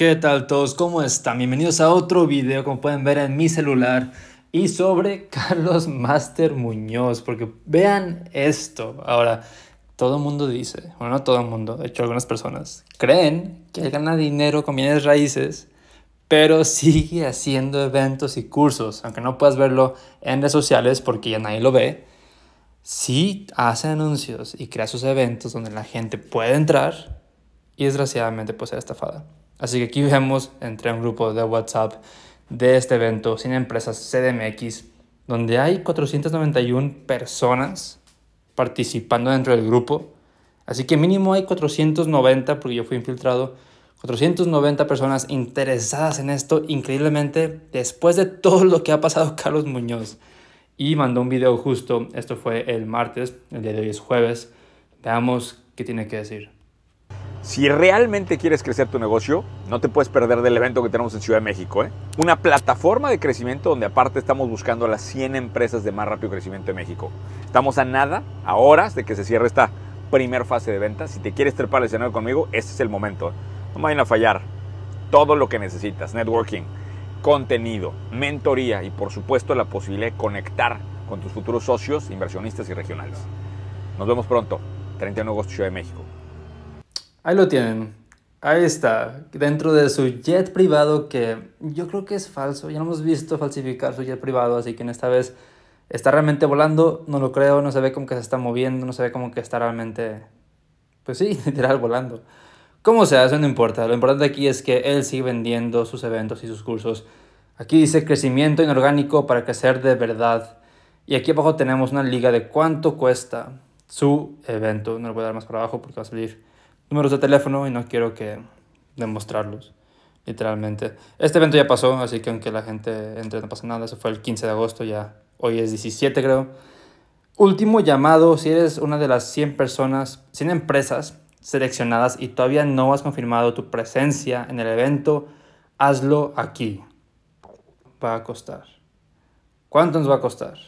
¿Qué tal todos? ¿Cómo están? Bienvenidos a otro video, como pueden ver en mi celular, y sobre Carlos Master Muñoz, porque vean esto. Ahora, todo el mundo dice, bueno, no todo el mundo, de hecho algunas personas, creen que él gana dinero con bienes raíces, pero sigue haciendo eventos y cursos, aunque no puedas verlo en redes sociales porque ya nadie lo ve. Sí hace anuncios y crea sus eventos donde la gente puede entrar y desgraciadamente puede ser estafada. Así que aquí vemos, entre un grupo de WhatsApp de este evento, sin empresas CDMX, donde hay 491 personas participando dentro del grupo. Así que mínimo hay 490, porque yo fui infiltrado, 490 personas interesadas en esto, increíblemente, después de todo lo que ha pasado Carlos Muñoz. Y mandó un video justo, esto fue el martes, el día de hoy es jueves. Veamos qué tiene que decir. Si realmente quieres crecer tu negocio, no te puedes perder del evento que tenemos en Ciudad de México. ¿eh? Una plataforma de crecimiento donde aparte estamos buscando a las 100 empresas de más rápido crecimiento de México. Estamos a nada, a horas de que se cierre esta primera fase de venta. Si te quieres trepar el escenario conmigo, este es el momento. No me vayan a fallar. Todo lo que necesitas, networking, contenido, mentoría y por supuesto la posibilidad de conectar con tus futuros socios, inversionistas y regionales. Nos vemos pronto, 31 de agosto, Ciudad de México. Ahí lo tienen. Ahí está, dentro de su jet privado que yo creo que es falso. Ya lo hemos visto falsificar su jet privado, así que en esta vez está realmente volando. No lo creo, no se ve como que se está moviendo, no se ve como que está realmente, pues sí, literal volando. Como sea, eso no importa. Lo importante aquí es que él sigue vendiendo sus eventos y sus cursos. Aquí dice crecimiento inorgánico para crecer de verdad. Y aquí abajo tenemos una liga de cuánto cuesta su evento. No lo voy a dar más para abajo porque va a salir números de teléfono y no quiero que demostrarlos, literalmente. Este evento ya pasó, así que aunque la gente entre no pasa nada, eso fue el 15 de agosto, ya hoy es 17 creo. Último llamado, si eres una de las 100 personas, 100 empresas seleccionadas y todavía no has confirmado tu presencia en el evento, hazlo aquí. Va a costar. ¿Cuánto nos va a costar?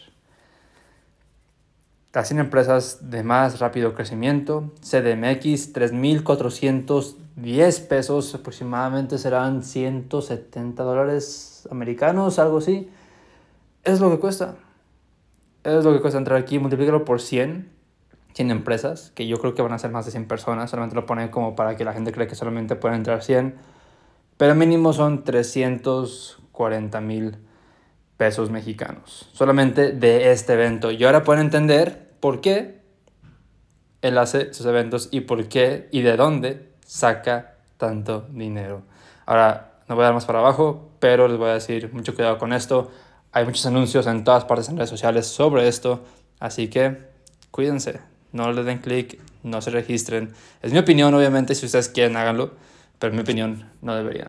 Las 100 empresas de más rápido crecimiento, CDMX, 3,410 pesos aproximadamente serán 170 dólares americanos, algo así. Es lo que cuesta. Es lo que cuesta entrar aquí, multiplícalo por 100, 100 empresas, que yo creo que van a ser más de 100 personas, solamente lo ponen como para que la gente cree que solamente pueden entrar 100, pero mínimo son 340 mil pesos mexicanos, solamente de este evento. Y ahora pueden entender por qué él hace sus eventos y por qué y de dónde saca tanto dinero. Ahora, no voy a dar más para abajo, pero les voy a decir mucho cuidado con esto. Hay muchos anuncios en todas partes en redes sociales sobre esto, así que cuídense, no le den clic, no se registren. Es mi opinión, obviamente, si ustedes quieren, háganlo, pero en mi opinión no deberían.